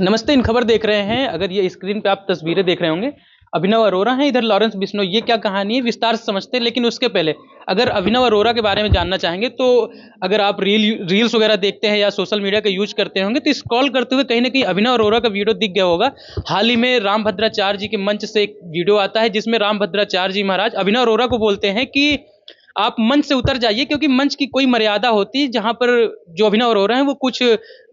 नमस्ते इन खबर देख रहे हैं अगर ये स्क्रीन पे आप तस्वीरें देख रहे होंगे अभिनव अरोरा हैं इधर लॉरेंस बिश्नो ये क्या कहानी है विस्तार से समझते हैं लेकिन उसके पहले अगर अभिनव अरोरा के बारे में जानना चाहेंगे तो अगर आप रील रील्स वगैरह देखते हैं या सोशल मीडिया का यूज करते होंगे तो स्क्रॉल करते हुए कहीं ना कहीं अभिनव अरोरा का वीडियो दिख गया होगा हाल ही में राम भद्राचार्य जी के मंच से एक वीडियो आता है जिसमें राम भद्राचार्य जी महाराज अभिनव अरोरा को बोलते हैं कि आप मंच से उतर जाइए क्योंकि मंच की कोई मर्यादा होती है जहाँ पर जो अभिनव रो रहे हैं वो कुछ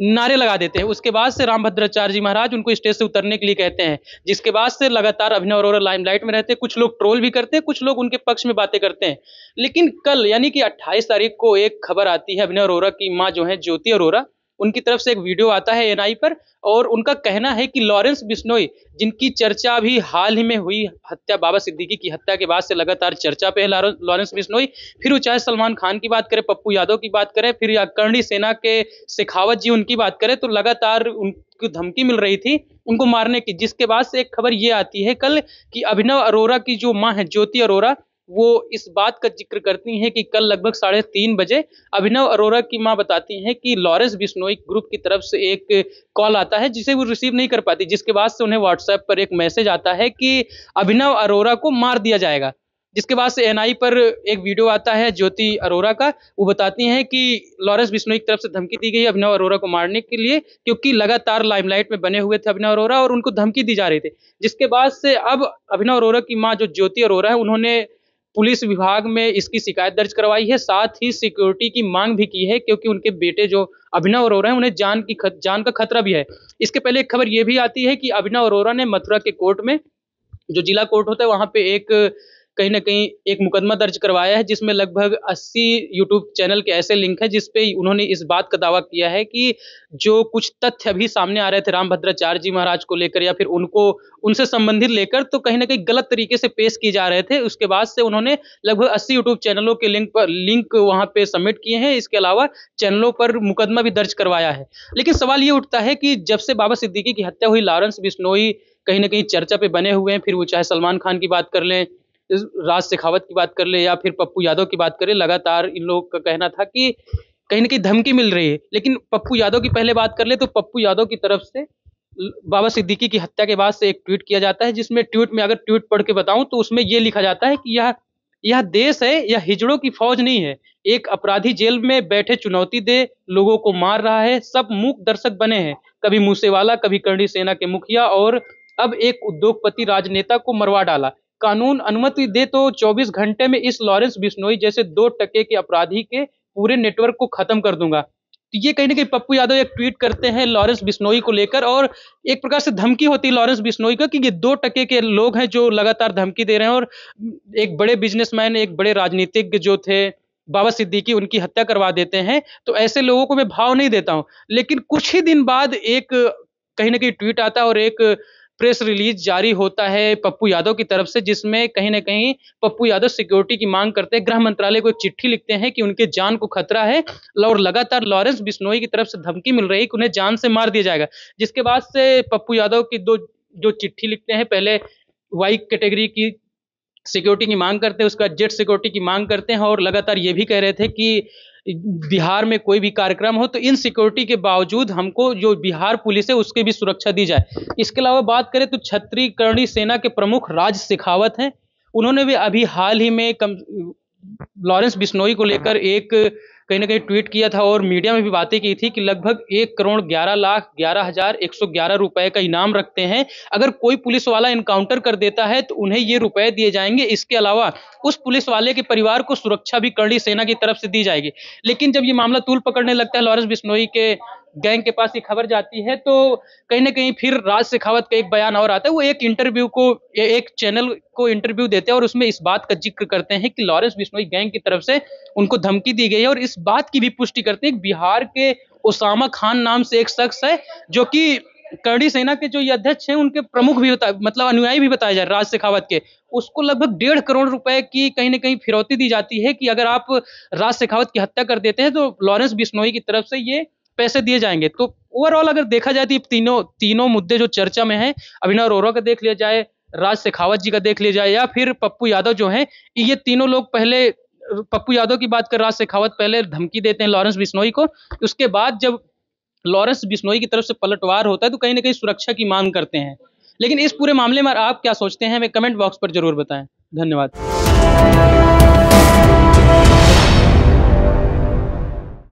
नारे लगा देते हैं उसके बाद से रामभद्राचार्य जी महाराज उनको स्टेज से उतरने के लिए कहते हैं जिसके बाद से लगातार अभिनव अरोरा लाइमलाइट में रहते हैं कुछ लोग ट्रोल भी करते हैं कुछ लोग उनके पक्ष में बातें करते हैं लेकिन कल यानी कि अट्ठाईस तारीख को एक खबर आती है अभिनव अरोरा की माँ जो है ज्योति अरोरा उनकी तरफ से एक वीडियो आता है एनआई पर और उनका कहना है कि लॉरेंस बिश्नोई जिनकी चर्चा भी हाल ही में हुई हत्या बाबा सिद्दीकी की हत्या के बाद से लगातार चर्चा पे है लॉरेंस बिश्नोई फिर वो चाहे सलमान खान की बात करें पप्पू यादव की बात करें फिर कर्णी सेना के शेखावत जी उनकी बात करें तो लगातार उनको धमकी मिल रही थी उनको मारने की जिसके बाद से एक खबर ये आती है कल कि अभिनव अरोरा की जो माँ है ज्योति अरोरा वो इस बात का जिक्र करती हैं कि कल लगभग साढ़े तीन बजे अभिनव अरोरा की माँ बताती हैं कि लॉरेंस बिश्नोई ग्रुप की तरफ से एक कॉल आता है जिसे वो रिसीव नहीं कर पाती जिसके बाद से उन्हें व्हाट्सएप पर एक मैसेज आता है कि अभिनव अरोरा को मार दिया जाएगा जिसके बाद से एन पर एक वीडियो आता है ज्योति अरोरा का वो बताती हैं कि लॉरेंस बिश्नोई की तरफ से धमकी दी गई अभिनव अरोरा को मारने के लिए क्योंकि लगातार लाइमलाइट में बने हुए थे अभिनव अरोरा और उनको धमकी दी जा रही थी जिसके बाद से अब अभिनव अरोरा की माँ जो ज्योति अरोरा है उन्होंने पुलिस विभाग में इसकी शिकायत दर्ज करवाई है साथ ही सिक्योरिटी की मांग भी की है क्योंकि उनके बेटे जो अभिनव अरोरा है उन्हें जान की खत, जान का खतरा भी है इसके पहले एक खबर यह भी आती है कि अभिनव अरोरा ने मथुरा के कोर्ट में जो जिला कोर्ट होता है वहां पे एक कहीं ना कहीं एक मुकदमा दर्ज करवाया है जिसमें लगभग 80 यूट्यूब चैनल के ऐसे लिंक हैं जिसपे उन्होंने इस बात का दावा किया है कि जो कुछ तथ्य अभी सामने आ रहे थे राम भद्राचार्य जी महाराज को लेकर या फिर उनको उनसे संबंधित लेकर तो कहीं ना कहीं गलत तरीके से पेश किए जा रहे थे उसके बाद से उन्होंने लगभग अस्सी यूट्यूब चैनलों के लिंक पर लिंक वहाँ पे सबमिट किए हैं इसके अलावा चैनलों पर मुकदमा भी दर्ज करवाया है लेकिन सवाल ये उठता है कि जब से बाबा सिद्दीकी की हत्या हुई लॉरेंस बिश्नोई कहीं ना कहीं चर्चा पे बने हुए हैं फिर वो चाहे सलमान खान की बात कर लें राज शेखावत की बात कर ले या फिर पप्पू यादव की बात करें लगातार इन लोगों का कहना था कि कहीं ना कहीं धमकी मिल रही है लेकिन पप्पू यादव की पहले बात कर ले तो पप्पू यादव की तरफ से बाबा सिद्दीकी की हत्या के बाद से एक ट्वीट किया जाता है जिसमें ट्वीट में अगर ट्वीट पढ़ के बताऊं तो उसमें यह लिखा जाता है कि यह यह देश है यह हिजड़ों की फौज नहीं है एक अपराधी जेल में बैठे चुनौती दे लोगों को मार रहा है सब मूक दर्शक बने हैं कभी मूसेवाला कभी करणी सेना के मुखिया और अब एक उद्योगपति राजनेता को मरवा डाला कानून अनुमति दे तो 24 घंटे में इस लॉरेंस बिश्नोई जैसे दो टके के अपराधी के पूरे नेटवर्क को खत्म कर दूंगा तो ये कहीं ना कहीं पप्पू यादव एक ट्वीट करते हैं लॉरेंस बिश्नोई को लेकर और एक प्रकार से धमकी होती है लॉरेंस बिश्नोई का कि ये दो टके के लोग हैं जो लगातार धमकी दे रहे हैं और एक बड़े बिजनेसमैन एक बड़े राजनीतिज्ञ जो थे बाबा सिद्दीकी उनकी हत्या करवा देते हैं तो ऐसे लोगों को मैं भाव नहीं देता हूं लेकिन कुछ ही दिन बाद एक कहीं ना कहीं ट्वीट आता है और एक प्रेस रिलीज जारी होता है पप्पू यादव की तरफ से जिसमें कहीं ना कहीं पप्पू यादव सिक्योरिटी की मांग करते हैं गृह मंत्रालय को एक चिट्ठी लिखते हैं कि उनके जान को खतरा है और लगातार लॉरेंस बिश्नोई की तरफ से धमकी मिल रही है कि उन्हें जान से मार दिया जाएगा जिसके बाद से पप्पू यादव की दो जो चिट्ठी लिखते हैं पहले वाई कैटेगरी की सिक्योरिटी की मांग करते हैं उसका जेट सिक्योरिटी की मांग करते हैं और लगातार ये भी कह रहे थे कि बिहार में कोई भी कार्यक्रम हो तो इन सिक्योरिटी के बावजूद हमको जो बिहार पुलिस है उसकी भी सुरक्षा दी जाए इसके अलावा बात करें तो छत्रीकरणी सेना के प्रमुख राज शेखावत हैं उन्होंने भी अभी हाल ही में कम लॉरेंस बिश्नोई को लेकर एक कहीं ना कहीं ट्वीट किया था और मीडिया में भी बातें की थी कि लगभग एक करोड़ ग्यारह लाख ग्यारह हजार एक सौ ग्यारह रुपए का इनाम रखते हैं अगर कोई पुलिस वाला इनकाउंटर कर देता है तो उन्हें ये रुपए दिए जाएंगे इसके अलावा उस पुलिस वाले के परिवार को सुरक्षा भी कड़ी सेना की तरफ से दी जाएगी लेकिन जब ये मामला तूल पकड़ने लगता है लॉरेंस बिश्नोई के गैंग के पास ये खबर जाती है तो कहीं ना कहीं फिर राज शेखावत का एक बयान और आता है वो एक इंटरव्यू को एक चैनल को इंटरव्यू देते हैं और उसमें इस बात का जिक्र करते हैं कि लॉरेंस बिश्नोई गैंग की तरफ से उनको धमकी दी गई है और इस बात की भी पुष्टि करते हैं बिहार के ओसामा खान नाम से एक शख्स है जो कि करणी सेना के जो ये अध्यक्ष हैं उनके प्रमुख भी बता मतलब अनुयायी भी बताया जाए राज शेखावत के उसको लगभग डेढ़ करोड़ रुपए की कहीं ना कहीं फिरौती दी जाती है कि अगर आप राज शेखावत की हत्या कर देते हैं तो लॉरेंस बिश्नोई की तरफ से ये पैसे दिए जाएंगे तो ओवरऑल अगर देखा जाए तो तीनों तीनों मुद्दे जो चर्चा में हैं अभिनव अरोरा का देख लिया जाए राज शेखावत जी का देख लिया जाए या फिर पप्पू यादव जो है ये तीनों लोग पहले पप्पू यादव की बात कर राज शेखावत पहले धमकी देते हैं लॉरेंस बिश्नोई को उसके बाद जब लॉरेंस बिश्नोई की तरफ से पलटवार होता है तो कहीं ना कहीं सुरक्षा की मांग करते हैं लेकिन इस पूरे मामले में आप क्या सोचते हैं हमें कमेंट बॉक्स पर जरूर बताएं धन्यवाद